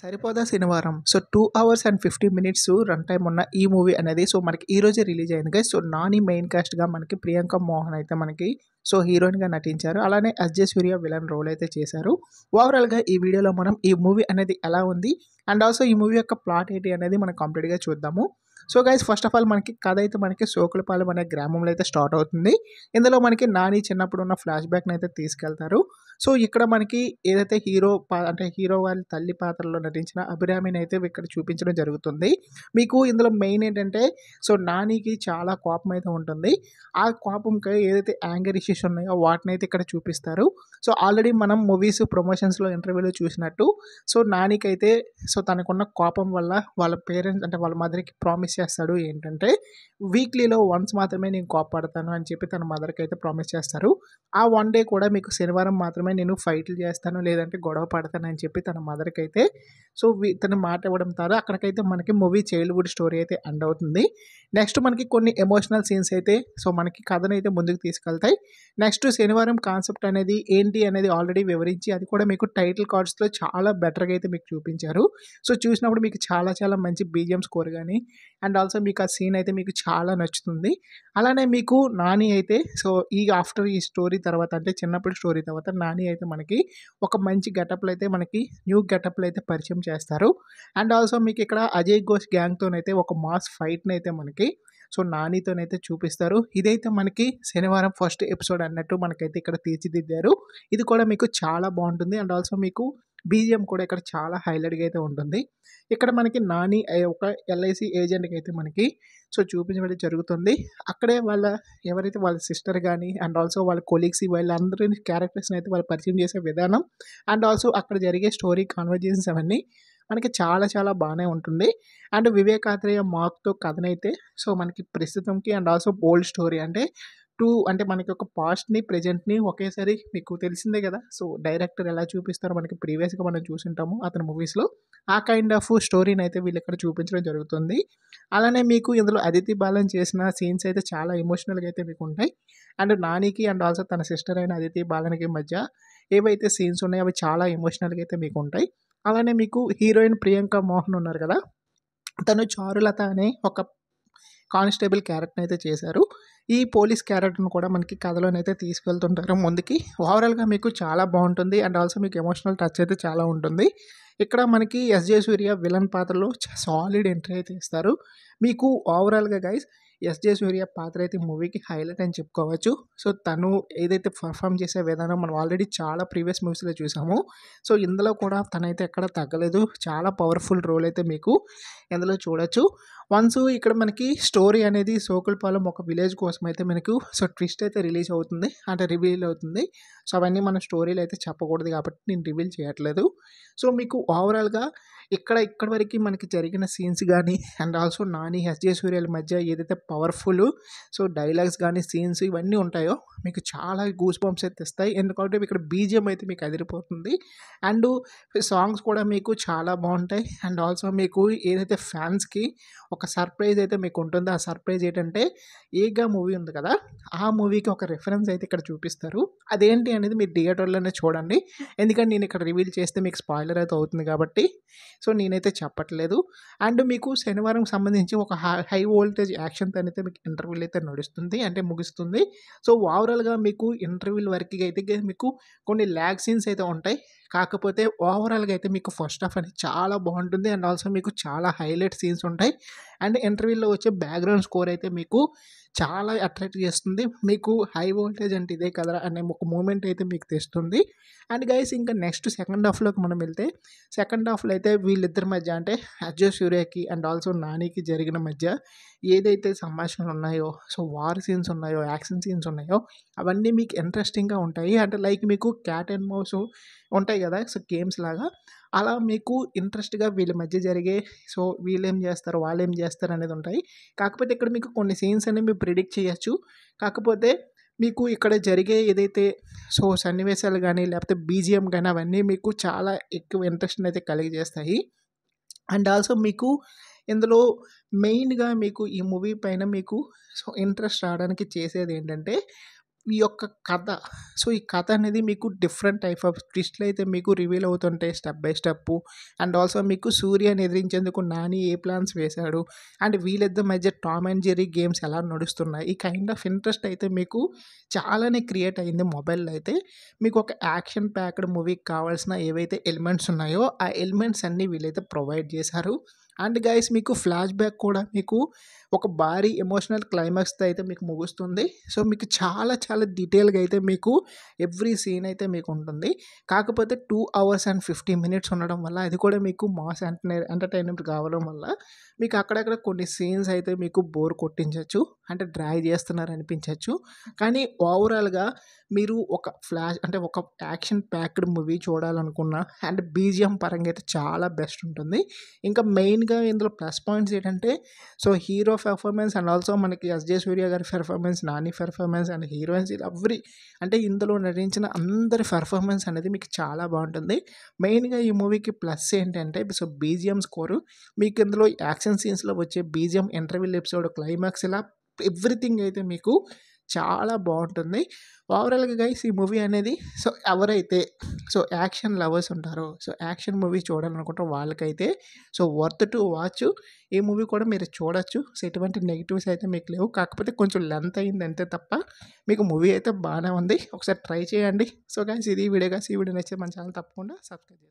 Saripodhaa Sanivaaram so two hours and fifty minutes run time ఉన్న ఈ movie అనేది so మనకి ఈ రోజే రిలీజ్ అయింది గైస్ సో నాని మెయిన్ కాస్ట్గా మనకి ప్రియాంక మోహన్ అయితే మనకి సో హీరోయిన్గా నటించారు అలానే అజయ్ సూర్య విలన్ రోల్ అయితే చేశారు ఓవరాల్గా ఈ వీడియోలో మనం ఈ మూవీ అనేది ఎలా ఉంది అండ్ ఆల్సో ఈ మూవీ యొక్క ప్లాట్ ఏంటి అనేది మనం కంప్లీట్గా చూద్దాము so guys first of all మనకి కథ అయితే మనకి సోకులపాలెం అనే గ్రామంలో అయితే స్టార్ట్ అవుతుంది ఇందులో మనకి నాని చిన్నప్పుడు ఉన్న ఫ్లాష్ బ్యాక్ని అయితే తీసుకెళ్తారు సో ఇక్కడ మనకి ఏదైతే హీరో అంటే హీరో వాళ్ళ తల్లి పాత్రలో నటించిన అభిరామిని అయితే ఇక్కడ చూపించడం జరుగుతుంది మీకు ఇందులో మెయిన్ ఏంటంటే సో నానికి చాలా కోపం అయితే ఉంటుంది ఆ కోపంకి ఏదైతే యాంగర్ ఇష్యూస్ ఉన్నాయో వాటిని అయితే ఇక్కడ చూపిస్తారు సో ఆల్రెడీ మనం మూవీస్ ప్రమోషన్స్లో ఇంటర్వ్యూలో చూసినట్టు సో నానికైతే సో తనకున్న కోపం వల్ల వాళ్ళ పేరెంట్స్ అంటే వాళ్ళ మదర్కి ప్రామిస్ చేస్తాడు ఏంటంటే వీక్లీలో వన్స్ మాత్రమే నేను కోపడతాను అని చెప్పి తన మదర్కి అయితే ప్రామిస్ చేస్తారు ఆ వన్ డే కూడా మీకు శనివారం మాత్రమే ఏమైనా నేను ఫైట్లు చేస్తాను లేదంటే గొడవ పడతానని చెప్పి తన మదర్కి అయితే సో తను మాట ఇవ్వడం ద్వారా అక్కడికైతే మనకి మూవీ చైల్డ్హుడ్ స్టోరీ అయితే అండ్ అవుతుంది నెక్స్ట్ మనకి కొన్ని ఎమోషనల్ సీన్స్ అయితే సో మనకి కథను అయితే ముందుకు తీసుకెళ్తాయి నెక్స్ట్ శనివారం కాన్సెప్ట్ అనేది ఏంటి అనేది ఆల్రెడీ వివరించి అది కూడా మీకు టైటిల్ కార్డ్స్లో చాలా బెటర్గా అయితే మీకు చూపించారు సో చూసినప్పుడు మీకు చాలా చాలా మంచి బీజిఎం స్కోర్ కానీ అండ్ ఆల్సో మీకు ఆ సీన్ అయితే మీకు చాలా నచ్చుతుంది అలానే మీకు నాని అయితే సో ఈ ఆఫ్టర్ ఈ స్టోరీ తర్వాత అంటే చిన్నప్పుడు స్టోరీ తర్వాత నాని నాని అయితే మనకి ఒక మంచి గెటప్లు అయితే మనకి న్యూ గెటప్లు అయితే పరిచయం చేస్తారు అండ్ ఆల్సో మీకు ఇక్కడ అజయ్ ఘోష్ గ్యాంగ్తోనైతే ఒక మాస్ ఫైట్ని అయితే మనకి సో నానితోనైతే చూపిస్తారు ఇదైతే మనకి శనివారం ఫస్ట్ ఎపిసోడ్ అన్నట్టు మనకైతే ఇక్కడ తీర్చిదిద్దారు ఇది కూడా మీకు చాలా బాగుంటుంది అండ్ ఆల్సో మీకు బీజిఎం కూడా ఇక్కడ చాలా హైలైట్గా అయితే ఉంటుంది ఇక్కడ మనకి నాని ఒక ఎల్ఐసి ఏజెంట్కి అయితే మనకి సో చూపించడం జరుగుతుంది అక్కడే వాళ్ళ ఎవరైతే వాళ్ళ సిస్టర్ కానీ అండ్ ఆల్సో వాళ్ళ కొలీగ్స్ వాళ్ళందరి క్యారెక్టర్స్ని అయితే వాళ్ళు పరిచయం చేసే విధానం అండ్ ఆల్సో అక్కడ జరిగే స్టోరీ కాన్వర్జేషన్స్ అవన్నీ మనకి చాలా చాలా బాగానే ఉంటుంది అండ్ వివేకాత్రేయ మార్క్తో కథనైతే సో మనకి ప్రస్తుతంకి అండ్ ఆల్సో ఓల్డ్ స్టోరీ అంటే టూ అంటే మనకి ఒక పాస్ట్ని ప్రజెంట్ని ఒకేసారి మీకు తెలిసిందే కదా సో డైరెక్టర్ ఎలా చూపిస్తారో మనకి ప్రీవియస్గా మనం చూసింటాము అతని మూవీస్లో ఆ కైండ్ ఆఫ్ స్టోరీని అయితే వీళ్ళు ఇక్కడ చూపించడం జరుగుతుంది అలానే మీకు ఇందులో అదితి బాలన్ చేసిన సీన్స్ అయితే చాలా ఎమోషనల్గా అయితే మీకు ఉంటాయి అండ్ నానికి అండ్ ఆల్సో తన సిస్టర్ అయిన అదితి బాలన్కి మధ్య ఏవైతే సీన్స్ ఉన్నాయో అవి చాలా ఎమోషనల్గా అయితే మీకు ఉంటాయి అలానే మీకు హీరోయిన్ ప్రియాంక మోహన్ ఉన్నారు కదా తను చారులత అనే ఒక కానిస్టేబుల్ క్యారెక్టర్ అయితే చేశారు ఈ పోలీస్ క్యారెక్టర్ను కూడా మనకి కథలోనైతే తీసుకెళ్తుంటారు ముందుకి ఓవరాల్గా మీకు చాలా బాగుంటుంది అండ్ ఆల్సో మీకు ఎమోషనల్ టచ్ అయితే చాలా ఉంటుంది ఇక్కడ మనకి ఎస్ జయసూర్య విలన్ పాత్రలో సాలిడ్ ఎంట్రీ అయితే ఇస్తారు మీకు ఓవరాల్గా గైస్ ఎస్ జే సూర్య పాత్ర అయితే మూవీకి హైలైట్ అని చెప్పుకోవచ్చు సో తను ఏదైతే పర్ఫామ్ చేసే విధానం మనం ఆల్రెడీ చాలా ప్రీవియస్ మూవీస్లో చూసాము సో ఇందులో కూడా తనైతే ఎక్కడ తగ్గలేదు చాలా పవర్ఫుల్ రోల్ అయితే మీకు ఇందులో చూడొచ్చు వన్స్ ఇక్కడ మనకి స్టోరీ అనేది సోకుల్పాలెం ఒక విలేజ్ కోసం అయితే మనకు సో ట్విస్ట్ అయితే రిలీజ్ అవుతుంది అంటే రివీల్ అవుతుంది సో అవన్నీ మన స్టోరీలు అయితే చెప్పకూడదు కాబట్టి నేను రివీల్ చేయట్లేదు సో మీకు ఓవరాల్గా ఇక్కడ ఇక్కడ వరకు మనకి జరిగిన సీన్స్ కానీ అండ్ ఆల్సో నాని ఎస్జే సూర్యాల మధ్య ఏదైతే పవర్ఫుల్ సో డైలాగ్స్ కానీ సీన్స్ ఇవన్నీ ఉంటాయో మీకు చాలా గూస్ బాంబ్స్ అయితే ఇస్తాయి ఎందుకంటే ఇక్కడ బీజిఎం అయితే మీకు అదిరిపోతుంది అండ్ సాంగ్స్ కూడా మీకు చాలా బాగుంటాయి అండ్ ఆల్సో మీకు ఏదైతే ఫ్యాన్స్కి ఒక సర్ప్రైజ్ అయితే మీకు ఉంటుందో ఆ సర్ప్రైజ్ ఏంటంటే ఏగా మూవీ ఉంది కదా ఆ మూవీకి ఒక రెఫరెన్స్ అయితే ఇక్కడ చూపిస్తారు అదేంటి అనేది మీరు థియేటర్లోనే చూడండి ఎందుకంటే నేను ఇక్కడ రివీల్ చేస్తే మీకు స్పాయిలర్ అయితే అవుతుంది కాబట్టి సో నేనైతే చెప్పట్లేదు అండ్ మీకు శనివారం సంబంధించి ఒక హై వోల్టేజ్ యాక్షన్ అయితే మీకు ఇంటర్వ్యూలు అయితే నడుస్తుంది అంటే ముగుస్తుంది సో ఓవరాల్గా మీకు ఇంటర్వ్యూల వరకు అయితే మీకు కొన్ని ల్యాక్సిన్స్ అయితే ఉంటాయి కాకపోతే ఓవరాల్గా అయితే మీకు ఫస్ట్ హాఫ్ అనేది చాలా బాగుంటుంది అండ్ ఆల్సో మీకు చాలా హైలైట్ సీన్స్ ఉంటాయి అండ్ ఇంటర్వ్యూలో వచ్చే బ్యాక్గ్రౌండ్ స్కోర్ అయితే మీకు చాలా అట్రాక్ట్ చేస్తుంది మీకు హై వోల్టేజ్ అంటే ఇదే కదరా అనే ఒక మూమెంట్ అయితే మీకు తెస్తుంది అండ్ గైస్ ఇంకా నెక్స్ట్ సెకండ్ హాఫ్లోకి మనం వెళ్తే సెకండ్ హాఫ్లో అయితే వీళ్ళిద్దరి మధ్య అంటే అజో సూర్యకి అండ్ ఆల్సో నానికి జరిగిన మధ్య ఏదైతే సంభాషణలు ఉన్నాయో సో వార్ సీన్స్ ఉన్నాయో యాక్షన్ సీన్స్ ఉన్నాయో అవన్నీ మీకు ఇంట్రెస్టింగ్గా ఉంటాయి అంటే లైక్ మీకు క్యాట్ అండ్ మౌస్ ఉంటాయి కదా సో గేమ్స్ లాగా అలా మీకు ఇంట్రెస్ట్గా వీళ్ళ మధ్య జరిగే సో వీళ్ళు ఏం చేస్తారు వాళ్ళు ఏం చేస్తారు అనేది ఉంటాయి కాకపోతే ఇక్కడ మీకు కొన్ని సీన్స్ అనేవి మీరు ప్రిడిక్ట్ చేయొచ్చు కాకపోతే మీకు ఇక్కడ జరిగే ఏదైతే సో సన్నివేశాలు కానీ లేకపోతే బీజిఎం కానీ అవన్నీ మీకు చాలా ఎక్కువ ఇంట్రెస్ట్ని అయితే కలిగజేస్తాయి అండ్ ఆల్సో మీకు ఇందులో మెయిన్గా మీకు ఈ మూవీ పైన మీకు సో ఇంట్రెస్ట్ రావడానికి చేసేది ఏంటంటే ఈ యొక్క కథ సో ఈ కథ అనేది మీకు డిఫరెంట్ టైప్ ఆఫ్ ట్విస్ట్లు అయితే మీకు రివీల్ అవుతుంటాయి step by step and also మీకు సూర్యని ఎదిరించేందుకు నాని ఏ ప్లాన్స్ వేశాడు అండ్ వీళ్ళిద్దరి మధ్య టామ్ అండ్ జెరీ గేమ్స్ ఎలా నడుస్తున్నాయి ఈ కైండ్ ఆఫ్ ఇంట్రెస్ట్ అయితే మీకు చాలానే క్రియేట్ అయింది మొబైల్లో అయితే మీకు ఒక యాక్షన్ ప్యాక్డ్ మూవీకి కావాల్సిన ఏవైతే ఎలిమెంట్స్ ఉన్నాయో ఆ ఎలిమెంట్స్ అన్నీ వీళ్ళైతే ప్రొవైడ్ చేశారు అండ్ గైస్ మీకు ఫ్లాష్ బ్యాక్ కూడా మీకు ఒక భారీ ఎమోషనల్ క్లైమాక్స్తో అయితే మీకు ముగుస్తుంది సో మీకు చాలా చాలా చాలా డీటెయిల్గా అయితే మీకు ఎవ్రీ సీన్ అయితే మీకు ఉంటుంది కాకపోతే two hours and fifty minutes ఉండడం వల్ల అది కూడా మీకు మాస్ ఎంటర్టైన్మెంట్ కావడం వల్ల మీకు అక్కడక్కడ కొన్ని సీన్స్ అయితే మీకు బోర్ కొట్టించవచ్చు అంటే చేస్తున్నారు అనిపించవచ్చు కానీ ఓవరాల్గా మీరు ఒక ఫ్లాష్ అంటే ఒక యాక్షన్ ప్యాక్డ్ మూవీ చూడాలనుకున్నా అండ్ బీజిఎం పరంగా అయితే చాలా బెస్ట్ ఉంటుంది ఇంకా మెయిన్గా ఇందులో ప్లస్ పాయింట్స్ ఏంటంటే so hero performance and also మనకి ఎస్జే సూర్య గారి performance Nani performance and heroines every అంటే ఇందులో నటించిన అందరి పెర్ఫార్మెన్స్ అనేది మీకు చాలా బాగుంటుంది మెయిన్గా ఈ మూవీకి ప్లస్ ఏంటంటే సో బీజిఎం స్కోరు మీకు ఇందులో యాక్షన్ సీన్స్లో వచ్చే బీజిఎం ఇంటర్వ్యూల్ ఎపిసోడ్ క్లైమాక్స్ ఇలా ఎవ్రీథింగ్ అయితే మీకు చాలా బాగుంటుంది ఓవరాల్గా గైస్ ఈ మూవీ అనేది సో ఎవరైతే సో యాక్షన్ లవర్స్ ఉంటారో సో యాక్షన్ మూవీ చూడాలనుకుంటారో వాళ్ళకైతే సో వర్త్ టు వాచ్ ఈ మూవీ కూడా మీరు చూడొచ్చు సో ఎటువంటి నెగిటివ్స్ అయితే మీకు లేవు కాకపోతే కొంచెం లెంత్ అయింది అంతే తప్ప మీకు మూవీ అయితే బాగానే ఉంది ఒకసారి ట్రై చేయండి సో గైస్ ఇది వీడియో గా ఈ వీడియో నచ్చితే మన ఛానల్ తప్పకుండా సబ్స్క్రైబ్ చేయండి